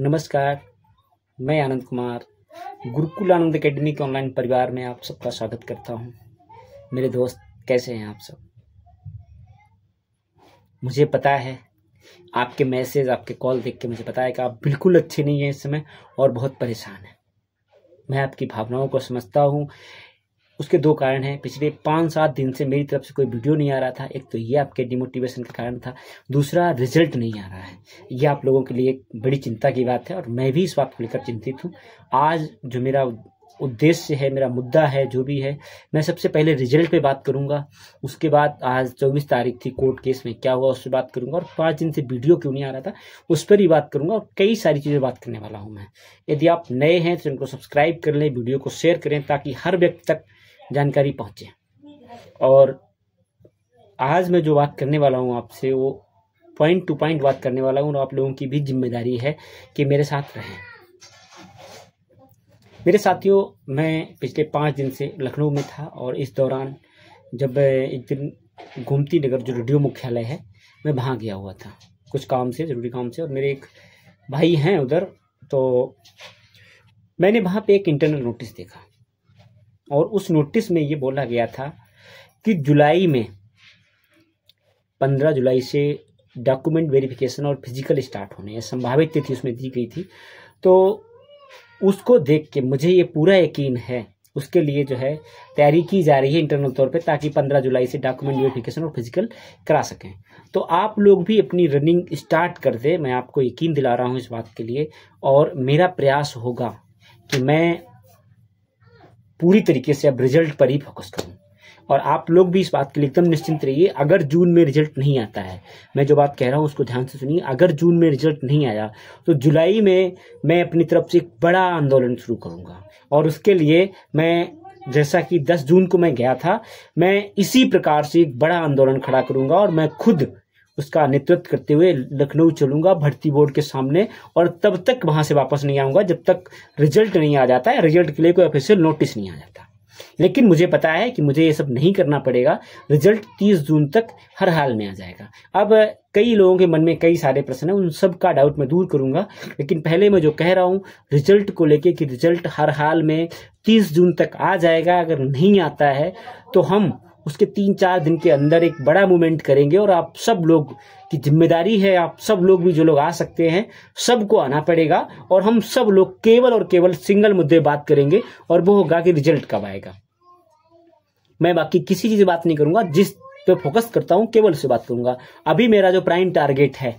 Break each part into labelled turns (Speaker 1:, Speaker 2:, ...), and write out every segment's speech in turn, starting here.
Speaker 1: नमस्कार मैं आनंद कुमार गुरुकुल आनंद अकेडमी के ऑनलाइन परिवार में आप सबका स्वागत करता हूं मेरे दोस्त कैसे हैं आप सब मुझे पता है आपके मैसेज आपके कॉल देख के मुझे पता है कि आप बिल्कुल अच्छे नहीं हैं इस समय और बहुत परेशान हैं मैं आपकी भावनाओं को समझता हूँ उसके दो कारण हैं पिछले पाँच सात दिन से मेरी तरफ से कोई वीडियो नहीं आ रहा था एक तो ये आपके डिमोटिवेशन का कारण था दूसरा रिजल्ट नहीं आ रहा है ये आप लोगों के लिए बड़ी चिंता की बात है और मैं भी इस बात को लेकर चिंतित हूँ आज जो मेरा उद्देश्य है मेरा मुद्दा है जो भी है मैं सबसे पहले रिजल्ट पे बात करूंगा उसके बाद आज चौबीस तारीख थी कोर्ट केस में क्या हुआ उस पर बात करूंगा और पाँच दिन से वीडियो क्यों नहीं आ रहा था उस पर ही बात करूंगा और कई सारी चीज़ें बात करने वाला हूँ मैं यदि आप नए हैं तो इनको सब्सक्राइब कर लें वीडियो को शेयर करें ताकि हर व्यक्ति तक जानकारी पहुँचे और आज मैं जो बात करने वाला हूँ आपसे वो पॉइंट टू पॉइंट बात करने वाला हूँ और आप लोगों की भी जिम्मेदारी है कि मेरे साथ रहें मेरे साथियों मैं पिछले पाँच दिन से लखनऊ में था और इस दौरान जब एक दिन गोमती नगर जो रेडियो मुख्यालय है मैं वहाँ गया हुआ था कुछ काम से ज़रूरी काम से और मेरे एक भाई हैं उधर तो मैंने वहाँ पे एक इंटरनल नोटिस देखा और उस नोटिस में ये बोला गया था कि जुलाई में 15 जुलाई से डॉक्यूमेंट वेरिफिकेशन और फिजिकल स्टार्ट होने संभावित तिथि उसमें दी गई थी तो उसको देख के मुझे ये पूरा यकीन है उसके लिए जो है तैयारी की जा रही है इंटरनल तौर पे ताकि 15 जुलाई से डॉक्यूमेंट वेरिफिकेशन और फिजिकल करा सकें तो आप लोग भी अपनी रनिंग स्टार्ट कर दें मैं आपको यकीन दिला रहा हूँ इस बात के लिए और मेरा प्रयास होगा कि मैं पूरी तरीके से अब रिजल्ट पर ही फोकस करूँ और आप लोग भी इस बात के लिए एकदम निश्चिंत रहिए अगर जून में रिजल्ट नहीं आता है मैं जो बात कह रहा हूँ उसको ध्यान से सुनिए अगर जून में रिजल्ट नहीं आया तो जुलाई में मैं अपनी तरफ से एक बड़ा आंदोलन शुरू करूँगा और उसके लिए मैं जैसा कि 10 जून को मैं गया था मैं इसी प्रकार से एक बड़ा आंदोलन खड़ा करूँगा और मैं खुद उसका नेतृत्व करते हुए लखनऊ चलूंगा भर्ती बोर्ड के सामने और तब तक वहां से वापस नहीं आऊंगा जब तक रिजल्ट नहीं आ जाता है रिजल्ट के लिए कोई ऑफिशियल नोटिस नहीं आ जाता लेकिन मुझे पता है कि मुझे ये सब नहीं करना पड़ेगा रिजल्ट 30 जून तक हर हाल में आ जाएगा अब कई लोगों के मन में कई सारे प्रश्न हैं उन सब का डाउट मैं दूर करूंगा लेकिन पहले मैं जो कह रहा हूं रिजल्ट को लेके कि रिजल्ट हर हाल में 30 जून तक आ जाएगा अगर नहीं आता है तो हम उसके तीन चार दिन के अंदर एक बड़ा मूवमेंट करेंगे और आप सब लोग की जिम्मेदारी है आप सब लोग भी जो लोग आ सकते हैं सबको आना पड़ेगा और हम सब लोग केवल और केवल सिंगल मुद्दे बात करेंगे और वो होगा कि रिजल्ट कब आएगा मैं बाकी किसी चीज़ बात नहीं करूंगा जिस पे फोकस करता हूं केवल से बात करूंगा अभी मेरा जो प्राइम टारगेट है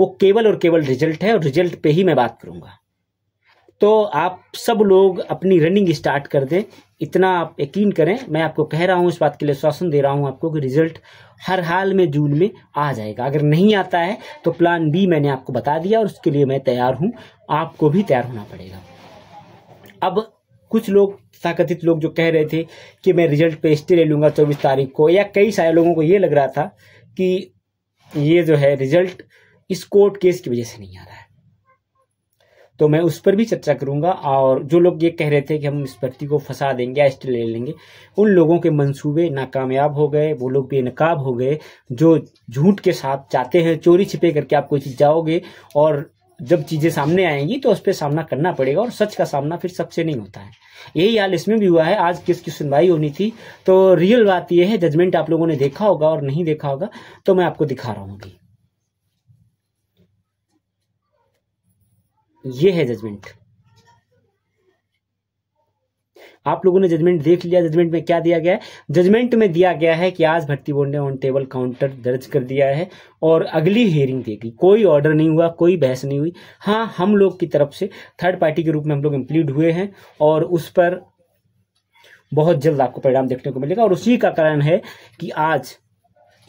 Speaker 1: वो केवल और केवल रिजल्ट है और रिजल्ट पे ही मैं बात करूंगा तो आप सब लोग अपनी रनिंग स्टार्ट कर दें इतना आप यकीन करें मैं आपको कह रहा हूं इस बात के लिए आश्वासन दे रहा हूँ आपको कि रिजल्ट हर हाल में जून में आ जाएगा अगर नहीं आता है तो प्लान बी मैंने आपको बता दिया और उसके लिए मैं तैयार हूं आपको भी तैयार होना पड़ेगा अब कुछ लोग ताकथित लोग जो कह रहे थे कि मैं रिजल्ट पे स्टे ले लूँगा चौबीस तारीख को या कई सारे लोगों को ये लग रहा था कि ये जो है रिजल्ट इस कोर्ट केस की वजह से नहीं आ रहा है तो मैं उस पर भी चर्चा करूंगा और जो लोग ये कह रहे थे कि हम इस भर्ती को फंसा देंगे अस्ट ले लेंगे उन लोगों के मंसूबे नाकामयाब हो गए वो लोग बेनकाब हो गए जो झूठ के साथ जाते हैं चोरी छिपे करके आप कोई चीज जाओगे और जब चीजें सामने आएंगी तो उस पर सामना करना पड़ेगा और सच का सामना फिर सबसे नहीं होता है यही हाल इसमें भी हुआ है आज किस की सुनवाई होनी थी तो रियल बात यह है जजमेंट आप लोगों ने देखा होगा और नहीं देखा होगा तो मैं आपको दिखा रहा हूँ अभी ये है जजमेंट आप लोगों ने जजमेंट देख लिया जजमेंट में क्या दिया गया है जजमेंट में दिया गया है कि आज भर्ती बोर्ड ने ऑन टेबल काउंटर दर्ज कर दिया है और अगली हेयरिंग देगी कोई ऑर्डर नहीं हुआ कोई बहस नहीं हुई हाँ हम लोग की तरफ से थर्ड पार्टी के रूप में हम लोग इम्प्लीड हुए हैं और उस पर बहुत जल्द आपको परिणाम देखने को मिलेगा और उसी का कारण है कि आज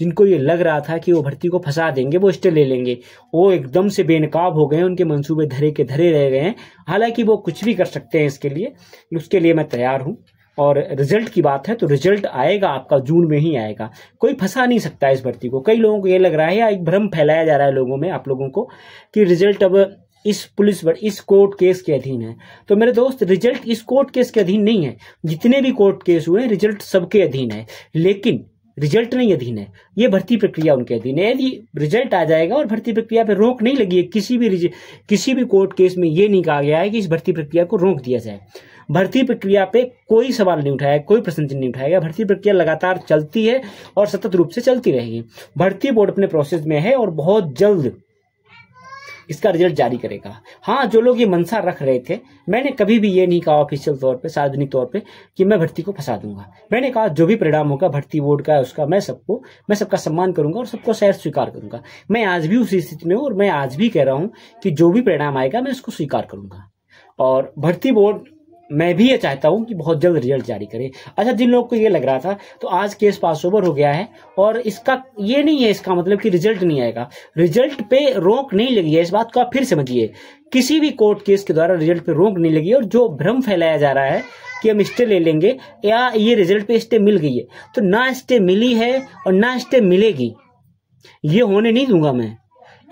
Speaker 1: जिनको ये लग रहा था कि वो भर्ती को फंसा देंगे वो स्टे ले लेंगे वो एकदम से बेनकाब हो गए उनके मंसूबे धरे के धरे रह गए हैं हालांकि वो कुछ भी कर सकते हैं इसके लिए उसके लिए मैं तैयार हूँ और रिजल्ट की बात है तो रिजल्ट आएगा आपका जून में ही आएगा कोई फंसा नहीं सकता इस भर्ती को कई लोगों को ये लग रहा है या एक भ्रम फैलाया जा रहा है लोगों में आप लोगों को कि रिजल्ट अब इस पुलिस इस कोर्ट केस के अधीन है तो मेरे दोस्त रिजल्ट इस कोर्ट केस के अधीन नहीं है जितने भी कोर्ट केस हुए हैं रिजल्ट सबके अधीन है लेकिन रिजल्ट नहीं अधीन है ये भर्ती प्रक्रिया उनके अधीन है यदि रिजल्ट आ जाएगा और भर्ती प्रक्रिया पर रोक नहीं लगी है किसी भी किसी भी कोर्ट केस में ये नहीं कहा गया है कि इस भर्ती प्रक्रिया को रोक दिया जाए भर्ती प्रक्रिया पे कोई सवाल नहीं उठाया कोई प्रश्न नहीं उठाया गया भर्ती प्रक्रिया लगातार चलती है और सतत रूप से चलती रहेगी भर्ती बोर्ड अपने प्रोसेस में है और बहुत जल्द इसका रिजल्ट जारी करेगा हाँ जो लोग ये मंशा रख रहे थे मैंने कभी भी ये नहीं कहा ऑफिशियल तौर पे सार्वजनिक तौर पे कि मैं भर्ती को फंसा दूंगा मैंने कहा जो भी परिणाम होगा भर्ती बोर्ड का उसका मैं सबको मैं सबका सम्मान करूंगा और सबको सहर स्वीकार करूंगा मैं आज भी उसी स्थिति में हूँ और मैं आज भी कह रहा हूँ कि जो भी परिणाम आएगा मैं उसको स्वीकार करूंगा और भर्ती बोर्ड मैं भी ये चाहता हूँ कि बहुत जल्द रिजल्ट जारी करें अच्छा जिन लोगों को ये लग रहा था तो आज केस पास ओवर हो गया है और इसका ये नहीं है इसका मतलब कि रिजल्ट नहीं आएगा रिजल्ट पे रोक नहीं लगी है इस बात को आप फिर समझिए किसी भी कोर्ट केस के द्वारा रिजल्ट पे रोक नहीं लगी और जो भ्रम फैलाया जा रहा है कि हम स्टे ले लेंगे या ये रिजल्ट पे स्टे मिल गई है तो ना स्टे मिली है और ना स्टे मिलेगी ये होने नहीं दूंगा मैं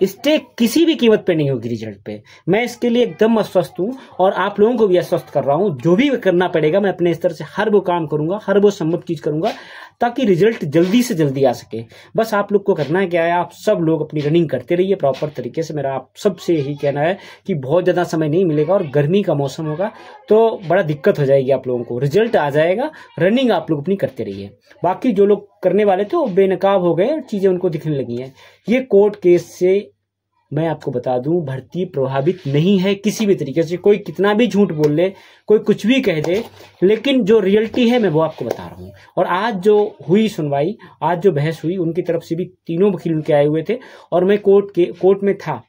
Speaker 1: स्टेक किसी भी कीमत पे नहीं होगी रिजल्ट पे मैं इसके लिए एकदम अस्वस्थ हूँ और आप लोगों को भी अस्वस्थ कर रहा हूँ जो भी करना पड़ेगा मैं अपने स्तर से हर वो काम करूंगा हर वो सम्मत चीज करूंगा ताकि रिजल्ट जल्दी से जल्दी आ सके बस आप लोग को करना है क्या है आप सब लोग अपनी रनिंग करते रहिए प्रॉपर तरीके से मेरा आप सबसे यही कहना है कि बहुत ज़्यादा समय नहीं मिलेगा और गर्मी का मौसम होगा तो बड़ा दिक्कत हो जाएगी आप लोगों को रिजल्ट आ जाएगा रनिंग आप लोग अपनी करते रहिए बाकी जो लोग करने वाले थे वो बेनकाब हो गए और चीज़ें उनको दिखने लगी हैं ये कोर्ट केस से मैं आपको बता दूं भर्ती प्रभावित नहीं है किसी भी तरीके से कोई कितना भी झूठ बोल ले कोई कुछ भी कह दे लेकिन जो रियलिटी है मैं वो आपको बता रहा हूं और आज जो हुई सुनवाई आज जो बहस हुई उनकी तरफ से भी तीनों वकील उनके आए हुए थे और मैं कोर्ट के कोर्ट में था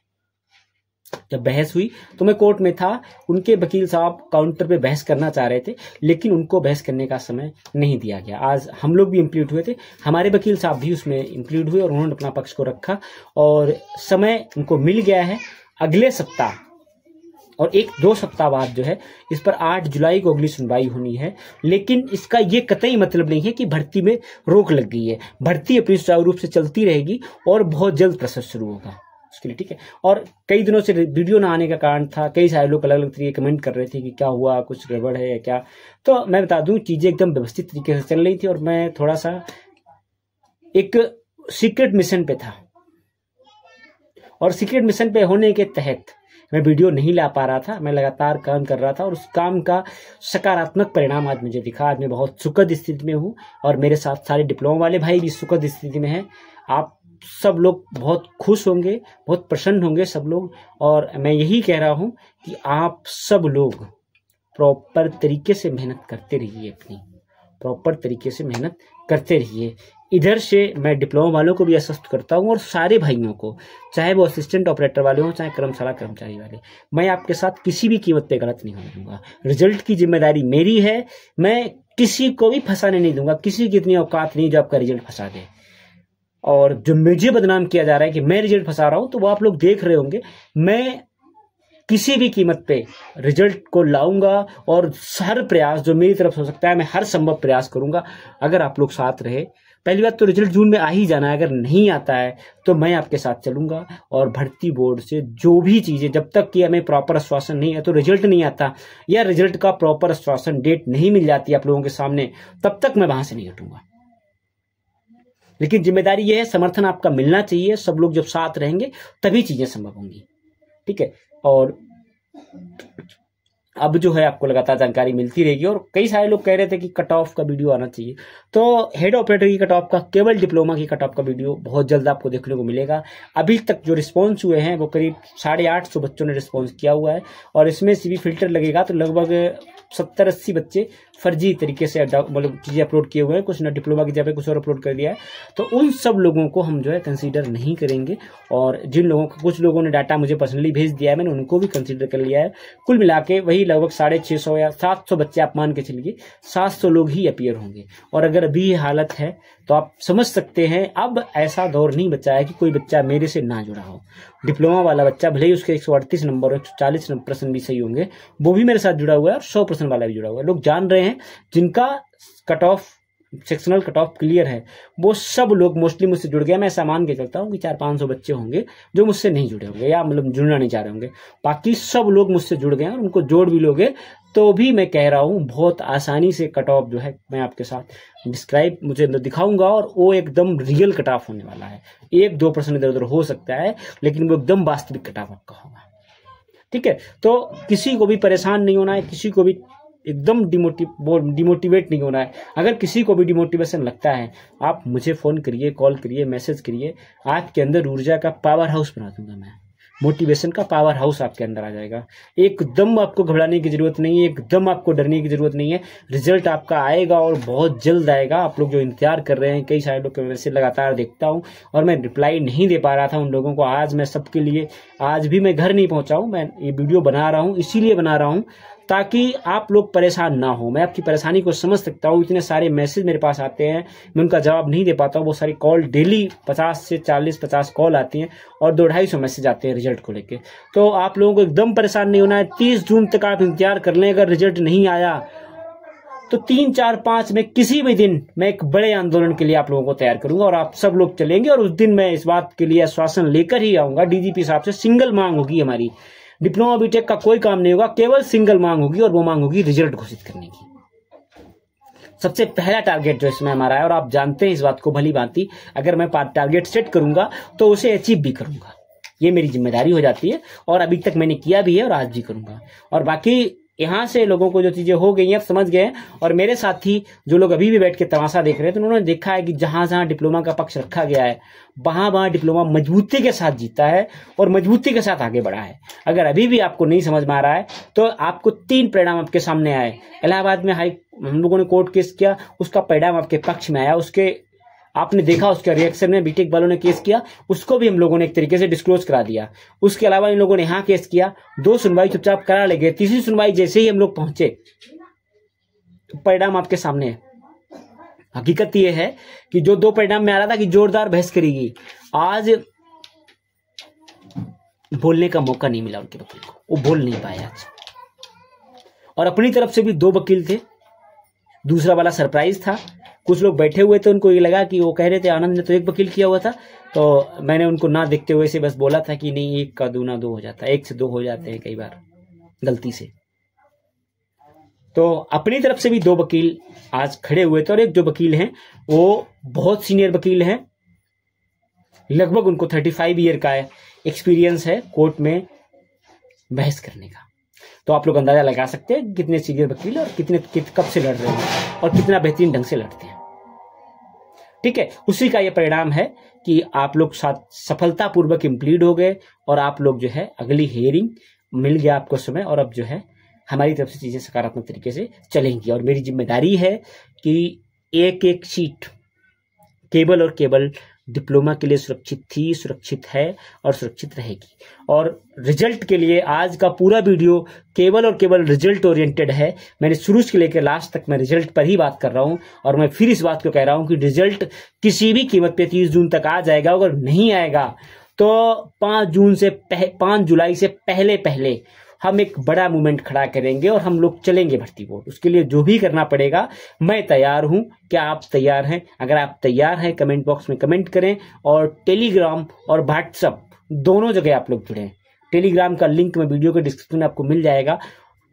Speaker 1: जब बहस हुई तो मैं कोर्ट में था उनके वकील साहब काउंटर पे बहस करना चाह रहे थे लेकिन उनको बहस करने का समय नहीं दिया गया आज हम लोग भी इंक्लूड हुए थे हमारे वकील साहब भी उसमें इंक्लूड हुए और उन्होंने अपना पक्ष को रखा और समय उनको मिल गया है अगले सप्ताह और एक दो सप्ताह बाद जो है इस पर 8 जुलाई को अगली सुनवाई होनी है लेकिन इसका ये कतई मतलब नहीं है कि भर्ती में रोक लग गई है भर्ती अपनी सुचारू रूप से चलती रहेगी और बहुत जल्द प्रोसेस शुरू होगा उसके लिए ठीक है और कई दिनों से वीडियो ना आने का कारण था कई सारे लोग अलग अलग तरीके कमेंट कर रहे थे कि क्या हुआ कुछ गड़बड़ है क्या तो मैं बता दूं चीज़ें एकदम व्यवस्थित तरीके से चल रही थी और मैं थोड़ा सा एक सीक्रेट मिशन पे था और सीक्रेट मिशन पे होने के तहत मैं वीडियो नहीं ला पा रहा था मैं लगातार काम कर रहा था और उस काम का सकारात्मक परिणाम आज मुझे दिखा आज मैं बहुत सुखद स्थिति में हूँ और मेरे साथ सारे डिप्लोमा वाले भाई भी सुखद स्थिति में हैं आप सब लोग बहुत खुश होंगे बहुत प्रसन्न होंगे सब लोग और मैं यही कह रहा हूँ कि आप सब लोग प्रॉपर तरीके से मेहनत करते रहिए अपनी प्रॉपर तरीके से मेहनत करते रहिए इधर से मैं डिप्लोमा वालों को भी आश्वस्त करता हूँ और सारे भाइयों को चाहे वो असिस्टेंट ऑपरेटर वाले हों चाहे कर्मशाला कर्मचारी वाले मैं आपके साथ किसी भी कीमत पे गलत नहीं होगा दूंगा रिजल्ट की जिम्मेदारी मेरी है मैं किसी को भी फंसाने नहीं दूंगा किसी की इतनी औकात नहीं जो आपका रिजल्ट फंसा दे और जो मुझे बदनाम किया जा रहा है कि मैं रिजल्ट फंसा रहा हूं तो वो आप लोग देख रहे होंगे मैं किसी भी कीमत पे रिजल्ट को लाऊंगा और हर प्रयास जो मेरी तरफ हो सकता है मैं हर संभव प्रयास करूंगा अगर आप लोग साथ रहे पहली बात तो रिजल्ट जून में आ ही जाना है अगर नहीं आता है तो मैं आपके साथ चलूंगा और भर्ती बोर्ड से जो भी चीज़ें जब तक कि हमें प्रॉपर आश्वासन नहीं है तो रिजल्ट नहीं आता या रिजल्ट का प्रॉपर आश्वासन डेट नहीं मिल जाती आप लोगों के सामने तब तक मैं वहां से नहीं हटूंगा लेकिन जिम्मेदारी यह है समर्थन आपका मिलना चाहिए सब लोग जब साथ रहेंगे तभी चीजें संभव होंगी ठीक है और अब जो है आपको लगातार जानकारी मिलती रहेगी और कई सारे लोग कह रहे थे कि कट ऑफ का वीडियो आना चाहिए तो हेड ऑपरेटर की कट ऑफ का केवल डिप्लोमा की कट ऑफ का वीडियो बहुत जल्द आपको देखने को मिलेगा अभी तक जो रिस्पॉन्स हुए हैं वो करीब साढ़े आठ सौ बच्चों ने रिस्पॉन्स किया हुआ है और इसमें सी फिल्टर लगेगा तो लगभग सत्तर अस्सी बच्चे फर्जी तरीके से मतलब चीज़ें अपलोड किए हुए हैं कुछ ना डिप्लोमा की जगह कुछ और अपलोड कर दिया है तो उन सब लोगों को हम जो है कंसीडर नहीं करेंगे और जिन लोगों को कुछ लोगों ने डाटा मुझे पर्सनली भेज दिया है मैंने उनको भी कंसीडर कर लिया है कुल मिला के वही लगभग साढ़े छः सौ या सात सौ बच्चे आप मान के चलिए सात सौ लोग ही अपियर होंगे और अगर अभी ये हालत है तो आप समझ सकते हैं अब ऐसा दौर नहीं बचा है कि कोई बच्चा मेरे से ना जुड़ा हो डिप्लोमा वाला बच्चा भले ही उसके एक नंबर और एक सौ भी सही होंगे वो भी मेरे साथ जुड़ा हुआ है और सौ वाला भी जुड़ा हुआ है लोग जान रहे हैं जिनका cut off sectional cut off clear है वो सब लोग मोस्टली मुझसे जुड़ गया मैं ऐसा मान के चलता हूँ कि चार पाँच सौ बच्चे होंगे जो मुझसे नहीं जुड़े होंगे या मतलब जुड़ना नहीं चाह रहे होंगे बाकी सब लोग मुझसे जुड़ गए और उनको जोड़ भी लोगे तो भी मैं कह रहा हूँ बहुत आसानी से कट ऑफ जो है मैं आपके साथ डिस्क्राइब मुझे दिखाऊंगा और वो एकदम रियल कट ऑफ होने वाला है एक दो परसेंट इधर उधर हो सकता है लेकिन वो एकदम वास्तविक कट ऑफ आपका होगा ठीक है तो किसी को भी परेशान नहीं होना है किसी को भी एकदम डिमोटिव डिमोटिवेट नहीं होना है अगर किसी को भी डिमोटिवेशन लगता है आप मुझे फ़ोन करिए कॉल करिए मैसेज करिए आपके अंदर ऊर्जा का पावर हाउस बना दूंगा मैं मोटिवेशन का पावर हाउस आपके अंदर आ जाएगा एकदम आपको घबराने की जरूरत नहीं है एकदम आपको डरने की जरूरत नहीं है रिजल्ट आपका आएगा और बहुत जल्द आएगा आप लोग जो इंतजार कर रहे हैं कई सारे लोग के मैसेज लगातार देखता हूँ और मैं रिप्लाई नहीं दे पा रहा था उन लोगों को आज मैं सबके लिए आज भी मैं घर नहीं पहुँचा मैं ये वीडियो बना रहा हूँ इसीलिए बना रहा हूँ ताकि आप लोग परेशान ना हो मैं आपकी परेशानी को समझ सकता हूँ इतने सारे मैसेज मेरे पास आते हैं मैं उनका जवाब नहीं दे पाता हूँ वो सारी कॉल डेली पचास से चालीस पचास कॉल आती हैं और दो ढाई सौ मैसेज आते हैं रिजल्ट को लेकर तो आप लोगों को एकदम परेशान नहीं होना है तीस जून तक आप इंतजार कर लें अगर रिजल्ट नहीं आया तो तीन चार पांच में किसी भी दिन मैं एक बड़े आंदोलन के लिए आप लोगों को तैयार करूंगा और आप सब लोग चलेंगे और उस दिन मैं इस बात के लिए आश्वासन लेकर ही आऊंगा डीजीपी साहब से सिंगल मांग होगी हमारी डिप्लोमा बीटेक का कोई काम नहीं होगा केवल सिंगल मांग होगी और वो मांग होगी रिजल्ट घोषित करने की सबसे पहला टारगेट जो इसमें हमारा है और आप जानते हैं इस बात को भली भांति अगर मैं टारगेट सेट करूंगा तो उसे अचीव भी करूंगा ये मेरी जिम्मेदारी हो जाती है और अभी तक मैंने किया भी है और आज भी करूंगा और बाकी यहाँ से लोगों को जो चीज़ें हो गई हैं अब समझ गए और मेरे साथी जो लोग अभी भी बैठ के तमाशा देख रहे हैं तो उन्होंने देखा है कि जहां जहां डिप्लोमा का पक्ष रखा गया है वहां वहां डिप्लोमा मजबूती के साथ जीता है और मजबूती के साथ आगे बढ़ा है अगर अभी भी आपको नहीं समझ में आ रहा है तो आपको तीन परिणाम आपके सामने आए इलाहाबाद में हाई हम लोगों ने कोर्ट केस किया उसका परिणाम आपके पक्ष में आया उसके आपने देखा उसका रिएक्शन में बीटेक e वालों ने केस किया उसको भी हम लोगों ने एक तरीके से डिस्क्लोज करा दिया उसके अलावा इन लोगों ने यहाँ केस किया दो सुनवाई चुपचाप करा ले गए तीसरी सुनवाई जैसे ही हम लोग पहुंचे तो परिणाम आपके सामने है हकीकत यह है कि जो दो परिणाम में आ रहा था कि जोरदार बहस करेगी आज बोलने का मौका नहीं मिला उनके वकील को वो बोल नहीं पाए आज और अपनी तरफ से भी दो वकील थे दूसरा वाला सरप्राइज था कुछ लोग बैठे हुए थे उनको ये लगा कि वो कह रहे थे आनंद ने तो एक वकील किया हुआ था तो मैंने उनको ना देखते हुए से बस बोला था कि नहीं एक का दूना दो हो जाता है एक से दो हो जाते हैं कई बार गलती से तो अपनी तरफ से भी दो वकील आज खड़े हुए थे और एक जो वकील हैं वो बहुत सीनियर वकील हैं लगभग उनको थर्टी फाइव ईयर का एक्सपीरियंस है कोर्ट में बहस करने का तो आप लोग अंदाजा लगा सकते हैं कितने सीनियर वकील और कितने कित कब से लड़ रहे हैं और कितना बेहतरीन ढंग से लड़ते हैं ठीक है उसी का ये परिणाम है कि आप लोग सफलतापूर्वक इम्प्लीट हो गए और आप लोग जो है अगली हेयरिंग मिल गया आपको समय और अब जो है हमारी तरफ से चीज़ें सकारात्मक तरीके से चलेंगी और मेरी जिम्मेदारी है कि एक एक सीट केबल और केबल डिप्लोमा के लिए सुरक्षित थी सुरक्षित है और सुरक्षित रहेगी और रिजल्ट के लिए आज का पूरा वीडियो केवल और केवल रिजल्ट ओरिएंटेड है मैंने शुरू से लेकर लास्ट तक मैं रिजल्ट पर ही बात कर रहा हूं और मैं फिर इस बात को कह रहा हूं कि रिजल्ट किसी भी कीमत पे तीस जून तक आ जाएगा अगर नहीं आएगा तो पांच जून से पांच जुलाई से पहले पहले हम एक बड़ा मूवमेंट खड़ा करेंगे और हम लोग चलेंगे भर्ती बोर्ड उसके लिए जो भी करना पड़ेगा मैं तैयार हूं क्या आप तैयार हैं अगर आप तैयार हैं कमेंट बॉक्स में कमेंट करें और टेलीग्राम और व्हाट्सअप दोनों जगह आप लोग जुड़े टेलीग्राम का लिंक में वीडियो के डिस्क्रिप्शन में आपको मिल जाएगा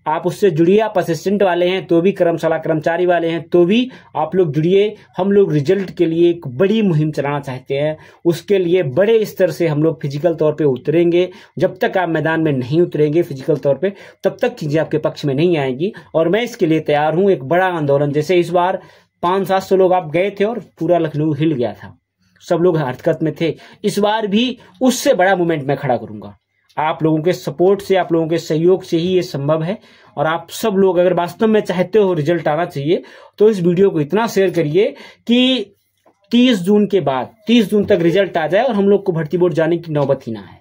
Speaker 1: आप उससे जुड़िए आप असिस्टेंट वाले हैं तो भी कर्मशाला कर्मचारी वाले हैं तो भी आप लोग जुड़िए हम लोग रिजल्ट के लिए एक बड़ी मुहिम चलाना चाहते हैं उसके लिए बड़े स्तर से हम लोग फिजिकल तौर पे उतरेंगे जब तक आप मैदान में नहीं उतरेंगे फिजिकल तौर पे तब तक चीज़ें आपके पक्ष में नहीं आएंगी और मैं इसके लिए तैयार हूं एक बड़ा आंदोलन जैसे इस बार पांच सात सौ लोग आप गए थे और पूरा लखनऊ हिल गया था सब लोग हरकत में थे इस बार भी उससे बड़ा मूवमेंट मैं खड़ा करूंगा आप लोगों के सपोर्ट से आप लोगों के सहयोग से ही ये संभव है और आप सब लोग अगर वास्तव में चाहते हो रिजल्ट आना चाहिए तो इस वीडियो को इतना शेयर करिए कि 30 जून के बाद 30 जून तक रिजल्ट आ जाए और हम लोग को भर्ती बोर्ड जाने की नौबत ही ना है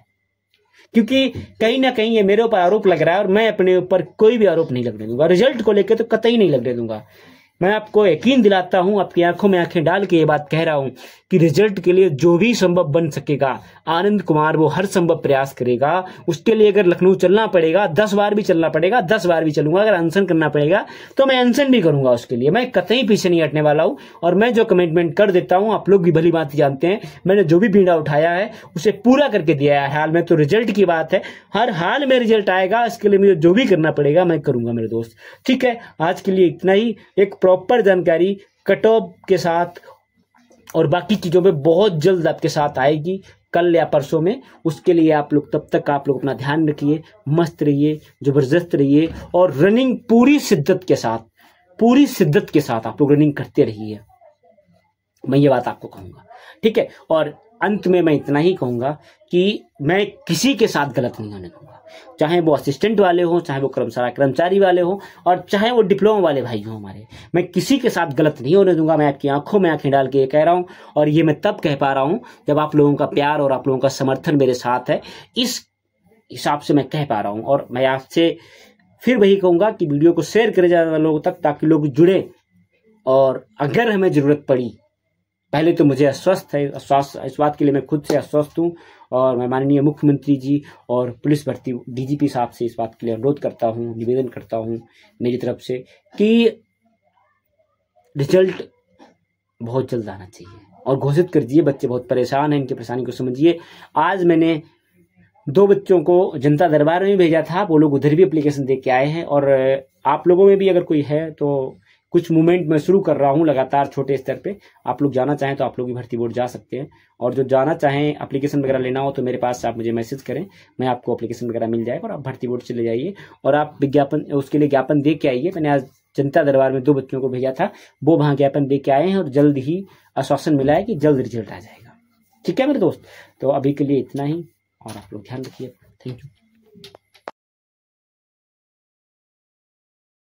Speaker 1: क्योंकि कहीं ना कहीं ये मेरे ऊपर आरोप लग रहा है और मैं अपने ऊपर कोई भी आरोप नहीं लगने दूंगा रिजल्ट को लेकर तो कतई नहीं लगने दूंगा मैं आपको यकीन दिलाता हूं आपकी आंखों में आंखें डाल के ये बात कह रहा हूं कि रिजल्ट के लिए जो भी संभव बन सकेगा आनंद कुमार वो हर संभव प्रयास करेगा उसके लिए अगर लखनऊ चलना पड़ेगा दस बार भी चलना पड़ेगा दस बार भी चलूंगा अगर अनशन करना पड़ेगा तो मैं अनशन भी करूंगा उसके लिए मैं कतई पीछे नहीं हटने वाला हूं और मैं जो कमिटमेंट कर देता हूं आप लोग भी भली बात जानते हैं मैंने जो भी बीड़ा उठाया है उसे पूरा करके दिया है हाल में तो रिजल्ट की बात है हर हाल में रिजल्ट आएगा इसके लिए मुझे जो भी करना पड़ेगा मैं करूंगा मेरे दोस्त ठीक है आज के लिए इतना ही एक प्रॉपर जानकारी कट ऑफ के साथ और बाकी चीज़ों में बहुत जल्द आपके साथ आएगी कल या परसों में उसके लिए आप लोग तब तक आप लोग अपना ध्यान रखिए मस्त रहिए ज़बरदस्त रहिए और रनिंग पूरी शिद्दत के साथ पूरी शिद्दत के साथ आप लोग रनिंग करते रहिए मैं ये बात आपको कहूँगा ठीक है और अंत में मैं इतना ही कहूँगा कि मैं किसी के साथ गलत नहीं होने दूंगा चाहे वो असिस्टेंट वाले हों चाहे वो कर्मचारा कर्मचारी वाले हों और चाहे वो डिप्लोमा वाले भाई हों हमारे मैं किसी के साथ गलत नहीं होने दूंगा मैं आपकी आंखों में आंखें डाल के ये कह रहा हूँ और ये मैं तब कह पा रहा हूँ जब आप लोगों का प्यार और आप लोगों का समर्थन मेरे साथ है इस हिसाब से मैं कह पा रहा हूँ और मैं आपसे फिर वही कहूँगा कि वीडियो को शेयर करें ज़्यादा लोगों तक ताकि लोग जुड़े और अगर हमें ज़रूरत पड़ी पहले तो मुझे अस्वस्थ है अस्वस्थ इस बात के लिए मैं खुद से अस्वस्थ हूँ और मैं माननीय मुख्यमंत्री जी और पुलिस भर्ती डीजीपी साहब से इस बात के लिए अनुरोध करता हूँ निवेदन करता हूँ मेरी तरफ से कि रिजल्ट बहुत जल्द आना चाहिए और घोषित कर दिए बच्चे बहुत परेशान हैं इनकी परेशानी को समझिए आज मैंने दो बच्चों को जनता दरबार में भेजा था वो लोग उधर भी अप्लीकेशन दे के आए हैं और आप लोगों में भी अगर कोई है तो कुछ मूवमेंट मैं शुरू कर रहा हूँ लगातार छोटे स्तर पे आप लोग जाना चाहें तो आप लोग भी भर्ती बोर्ड जा सकते हैं और जो जाना चाहें अप्लीकेशन वगैरह लेना हो तो मेरे पास आप मुझे मैसेज करें मैं आपको अप्लीकेशन वगैरह मिल जाएगा और आप भर्ती बोर्ड चले जाइए और आप विज्ञापन उसके लिए ज्ञापन दे के आइए मैंने आज जनता दरबार में दो बच्चों को भेजा था वो वहाँ ज्ञापन दे के आए हैं और जल्द ही आश्वासन मिला है कि जल्द रिजल्ट आ जाएगा ठीक है मेरे दोस्त तो अभी के लिए इतना ही और आप लोग ध्यान रखिए थैंक यू